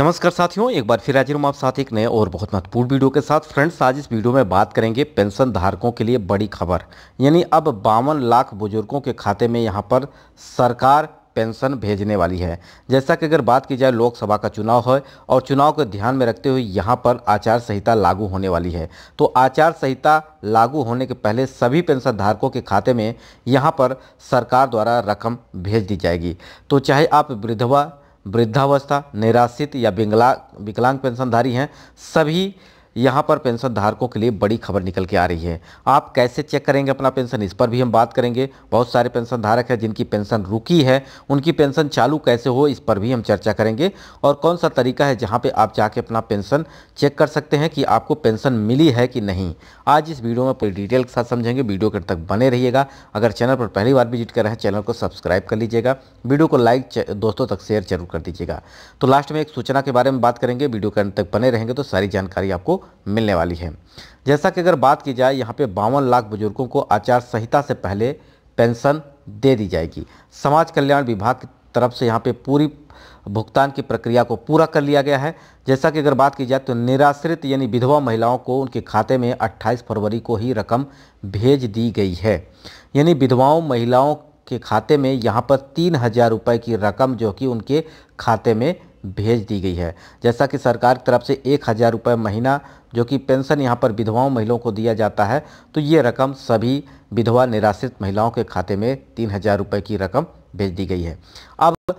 नमस्कार साथियों एक बार फिर हाजिर हूँ आप साथ एक नए और बहुत महत्वपूर्ण वीडियो के साथ फ्रेंड्स आज इस वीडियो में बात करेंगे पेंशन धारकों के लिए बड़ी खबर यानी अब बावन लाख बुजुर्गों के खाते में यहाँ पर सरकार पेंशन भेजने वाली है जैसा कि अगर बात की जाए लोकसभा का चुनाव है और चुनाव को ध्यान में रखते हुए यहाँ पर आचार संहिता लागू होने वाली है तो आचार संहिता लागू होने के पहले सभी पेंशन धारकों के खाते में यहाँ पर सरकार द्वारा रकम भेज दी जाएगी तो चाहे आप विधवा वृद्धावस्था निराश्रित या विकलांग पेंशनधारी हैं सभी यहाँ पर पेंशन धारकों के लिए बड़ी खबर निकल के आ रही है आप कैसे चेक करेंगे अपना पेंशन इस पर भी हम बात करेंगे बहुत सारे पेंशन धारक हैं जिनकी पेंशन रुकी है उनकी पेंशन चालू कैसे हो इस पर भी हम चर्चा करेंगे और कौन सा तरीका है जहाँ पर आप जाके अपना पेंशन चेक कर सकते हैं कि आपको पेंशन मिली है कि नहीं आज इस वीडियो में पूरी डिटेल के साथ समझेंगे वीडियो के तक बने रहिएगा अगर चैनल पर पहली बार विजिट कर रहे हैं चैनल को सब्सक्राइब कर लीजिएगा वीडियो को लाइक दोस्तों तक शेयर जरूर कर दीजिएगा तो लास्ट में एक सूचना के बारे में बात करेंगे वीडियो के अंत तक बने रहेंगे तो सारी जानकारी आपको मिलने वाली है जैसा कि अगर बात की जाए यहाँ पे बावन लाख बुजुर्गों को आचार संहिता से पहले पेंशन दे दी जाएगी समाज कल्याण विभाग की तरफ से यहाँ पे पूरी भुगतान की प्रक्रिया को पूरा कर लिया गया है जैसा कि अगर बात की जाए तो निराश्रित यानी विधवा महिलाओं को उनके खाते में 28 फरवरी को ही रकम भेज दी गई है यानी विधवाओं महिलाओं के खाते में यहाँ पर तीन हज़ार रुपये की रकम जो कि उनके खाते में भेज दी गई है जैसा कि सरकार की तरफ से एक हज़ार रुपये महीना जो कि पेंशन यहाँ पर विधवाओं महिलाओं को दिया जाता है तो ये रकम सभी विधवा निराश्रित महिलाओं के खाते में तीन हज़ार रुपये की रकम भेज दी गई है अब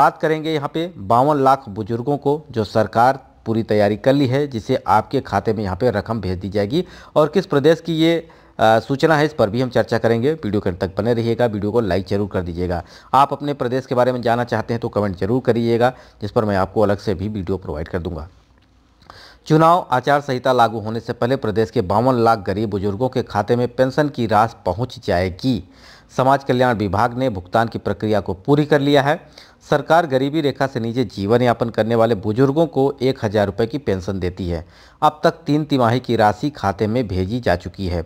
बात करेंगे यहाँ पे बावन लाख बुजुर्गों को जो सरकार पूरी तैयारी कर ली है जिसे आपके खाते में यहाँ पर रकम भेज दी जाएगी और किस प्रदेश की ये सूचना है इस पर भी हम चर्चा करेंगे वीडियो के तक बने रहिएगा वीडियो को लाइक जरूर कर दीजिएगा आप अपने प्रदेश के बारे में जानना चाहते हैं तो कमेंट जरूर करिएगा जिस पर मैं आपको अलग से भी वीडियो प्रोवाइड कर दूंगा चुनाव आचार संहिता लागू होने से पहले प्रदेश के बावन लाख गरीब बुजुर्गों के खाते में पेंशन की राशि पहुंच जाएगी समाज कल्याण विभाग ने भुगतान की प्रक्रिया को पूरी कर लिया है सरकार गरीबी रेखा से नीचे जीवन यापन करने वाले बुजुर्गों को एक हज़ार रुपये की पेंशन देती है अब तक तीन तिमाही की राशि खाते में भेजी जा चुकी है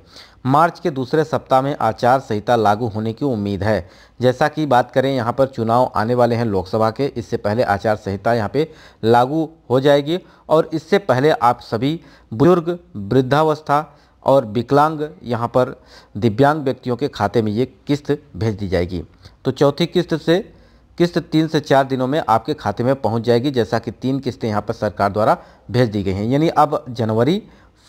मार्च के दूसरे सप्ताह में आचार संहिता लागू होने की उम्मीद है जैसा कि बात करें यहाँ पर चुनाव आने वाले हैं लोकसभा के इससे पहले आचार संहिता यहाँ पे लागू हो जाएगी और इससे पहले आप सभी बुजुर्ग वृद्धावस्था और विकलांग यहाँ पर दिव्यांग व्यक्तियों के खाते में ये किस्त भेज दी जाएगी तो चौथी किस्त से किस्त तीन से चार दिनों में आपके खाते में पहुँच जाएगी जैसा कि तीन किस्तें यहाँ पर सरकार द्वारा भेज दी गई हैं यानी अब जनवरी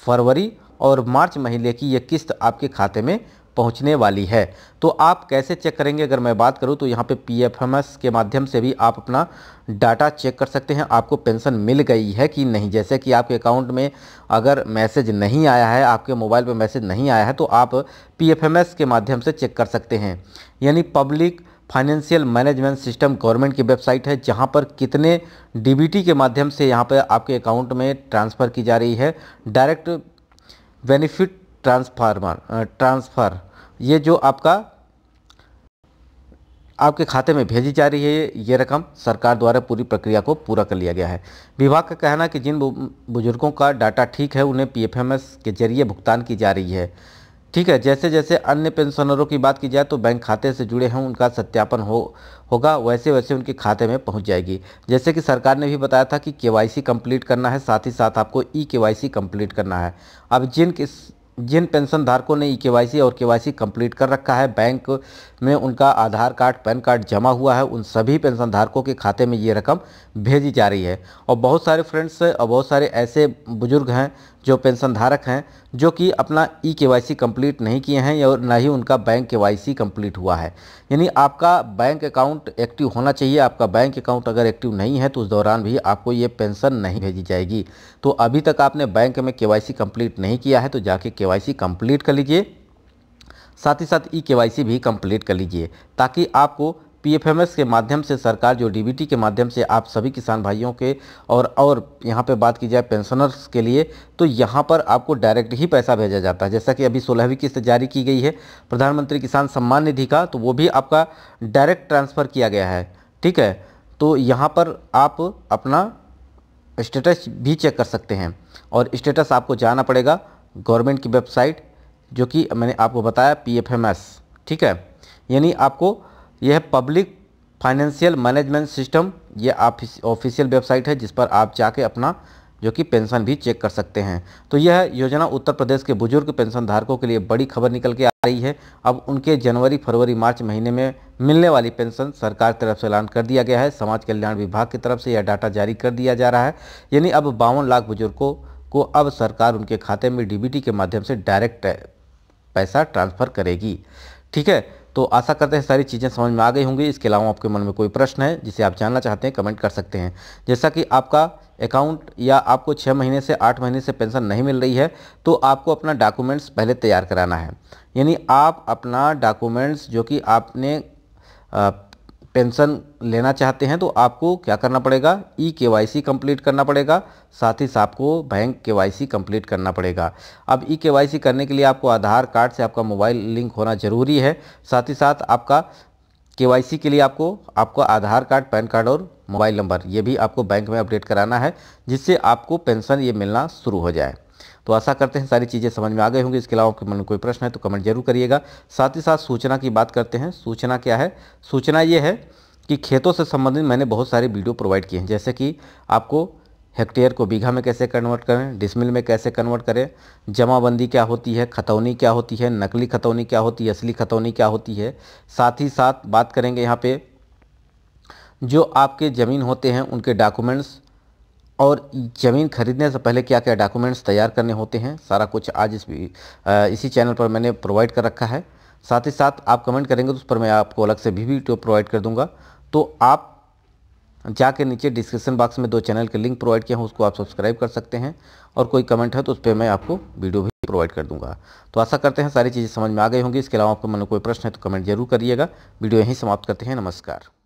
फरवरी और मार्च महीने की ये किस्त आपके खाते में पहुंचने वाली है तो आप कैसे चेक करेंगे अगर मैं बात करूं तो यहाँ पे पीएफएमएस के माध्यम से भी आप अपना डाटा चेक कर सकते हैं आपको पेंशन मिल गई है कि नहीं जैसे कि आपके अकाउंट में अगर मैसेज नहीं आया है आपके मोबाइल पे मैसेज नहीं आया है तो आप पीएफएमएस के माध्यम से चेक कर सकते हैं यानी public financial management system government की वेबसाइट है जहाँ पर कितने डी के माध्यम से यहाँ पर आपके अकाउंट में ट्रांसफ़र की जा रही है डायरेक्ट बेनिफिट ट्रांसफार्मर ट्रांसफ़र ये जो आपका आपके खाते में भेजी जा रही है ये रकम सरकार द्वारा पूरी प्रक्रिया को पूरा कर लिया गया है विभाग का कहना है कि जिन बुजुर्गों का डाटा ठीक है उन्हें पीएफएमएस के जरिए भुगतान की जा रही है ठीक है जैसे जैसे अन्य पेंशनरों की बात की जाए तो बैंक खाते से जुड़े हैं उनका सत्यापन हो होगा वैसे वैसे उनके खाते में पहुंच जाएगी जैसे कि सरकार ने भी बताया था कि केवाईसी कंप्लीट करना है साथ ही साथ आपको ई केवाईसी कंप्लीट करना है अब जिन किस जिन पेंशन धारकों ने ई e के और के कंप्लीट कर रखा है बैंक में उनका आधार कार्ड पैन कार्ड जमा हुआ है उन सभी पेंशन धारकों के खाते में ये रकम भेजी जा रही है और बहुत सारे फ्रेंड्स और बहुत सारे ऐसे बुज़ुर्ग हैं जो पेंशन धारक हैं जो कि अपना ई के वाई सी कम्प्लीट नहीं किए हैं और ना ही उनका बैंक के वाई सी कम्प्लीट हुआ है यानी आपका बैंक अकाउंट एक्टिव होना चाहिए आपका बैंक अकाउंट अगर एक्टिव नहीं है तो उस दौरान भी आपको ये पेंशन नहीं भेजी जाएगी तो अभी तक आपने बैंक में के वाई सी कम्प्लीट नहीं किया है तो जाके के वाई सी कम्प्लीट कर लीजिए साथ ही साथ ई के वाई सी भी कम्प्लीट कर लीजिए ताकि आपको पीएफएमएस के माध्यम से सरकार जो डीबीटी के माध्यम से आप सभी किसान भाइयों के और और यहाँ पे बात की जाए पेंशनर्स के लिए तो यहाँ पर आपको डायरेक्ट ही पैसा भेजा जाता है जैसा कि अभी सोलहवीं किस्त जारी की गई है प्रधानमंत्री किसान सम्मान निधि का तो वो भी आपका डायरेक्ट ट्रांसफ़र किया गया है ठीक है तो यहाँ पर आप अपना स्टेटस भी चेक कर सकते हैं और स्टेटस आपको जाना पड़ेगा गवर्नमेंट की वेबसाइट जो कि मैंने आपको बताया पी ठीक है यानी आपको यह पब्लिक फाइनेंशियल मैनेजमेंट सिस्टम ये ऑफिशियल वेबसाइट है जिस पर आप जाके अपना जो कि पेंशन भी चेक कर सकते हैं तो यह योजना उत्तर प्रदेश के बुजुर्ग पेंशन धारकों के लिए बड़ी खबर निकल के आ रही है अब उनके जनवरी फरवरी मार्च महीने में मिलने वाली पेंशन सरकार तरफ से ऐलान कर दिया गया है समाज कल्याण विभाग की तरफ से यह डाटा जारी कर दिया जा रहा है यानी अब बावन लाख बुजुर्गों को अब सरकार उनके खाते में डी के माध्यम से डायरेक्ट पैसा ट्रांसफ़र करेगी ठीक है तो आशा करते हैं सारी चीज़ें समझ में आ गई होंगी इसके अलावा आपके मन में कोई प्रश्न है जिसे आप जानना चाहते हैं कमेंट कर सकते हैं जैसा कि आपका अकाउंट या आपको छः महीने से आठ महीने से पेंशन नहीं मिल रही है तो आपको अपना डॉक्यूमेंट्स पहले तैयार कराना है यानी आप अपना डॉक्यूमेंट्स जो कि आपने पेंशन लेना चाहते हैं तो आपको क्या करना पड़ेगा ई के वाई सी कम्प्लीट करना पड़ेगा साथ ही साथ आपको बैंक के वाई सी कम्प्लीट करना पड़ेगा अब ई के वाई सी करने के लिए आपको आधार कार्ड से आपका मोबाइल लिंक होना ज़रूरी है साथ ही साथ आपका के वाई सी के लिए आपको आपका आधार कार्ड पैन कार्ड और मोबाइल नंबर ये भी आपको बैंक में अपडेट कराना है जिससे आपको पेंशन ये मिलना शुरू हो जाए तो आशा करते हैं सारी चीज़ें समझ में आ गए होंगी इसके अलावा आपके मन में कोई प्रश्न है तो कमेंट जरूर करिएगा साथ ही साथ सूचना की बात करते हैं सूचना क्या है सूचना ये है कि खेतों से संबंधित मैंने बहुत सारे वीडियो प्रोवाइड किए हैं जैसे कि आपको हेक्टेयर को बीघा में कैसे कन्वर्ट करें डिसमिल में कैसे कन्वर्ट करें जमाबंदी क्या होती है खतौनी क्या होती है नकली खतौनी क्या होती है असली खतौनी क्या होती है साथ ही साथ बात करेंगे यहाँ पे जो आपके ज़मीन होते हैं उनके डॉक्यूमेंट्स और ज़मीन खरीदने से पहले क्या क्या डॉक्यूमेंट्स तैयार करने होते हैं सारा कुछ आज इस इसी चैनल पर मैंने प्रोवाइड कर रखा है साथ ही साथ आप कमेंट करेंगे तो उस पर मैं आपको अलग से भी वीडियो प्रोवाइड कर दूंगा तो आप जाके नीचे डिस्क्रिप्शन बॉक्स में दो चैनल के लिंक प्रोवाइड किया हूँ उसको आप सब्सक्राइब कर सकते हैं और कोई कमेंट है तो उस पर मैं आपको वीडियो भी प्रोवाइड कर दूँगा तो आशा करते हैं सारी चीज़ें समझ में आ गई होंगी इसके अलावा आपको मन कोई प्रश्न है तो कमेंट जरूर करिएगा वीडियो यहीं समाप्त करते हैं नमस्कार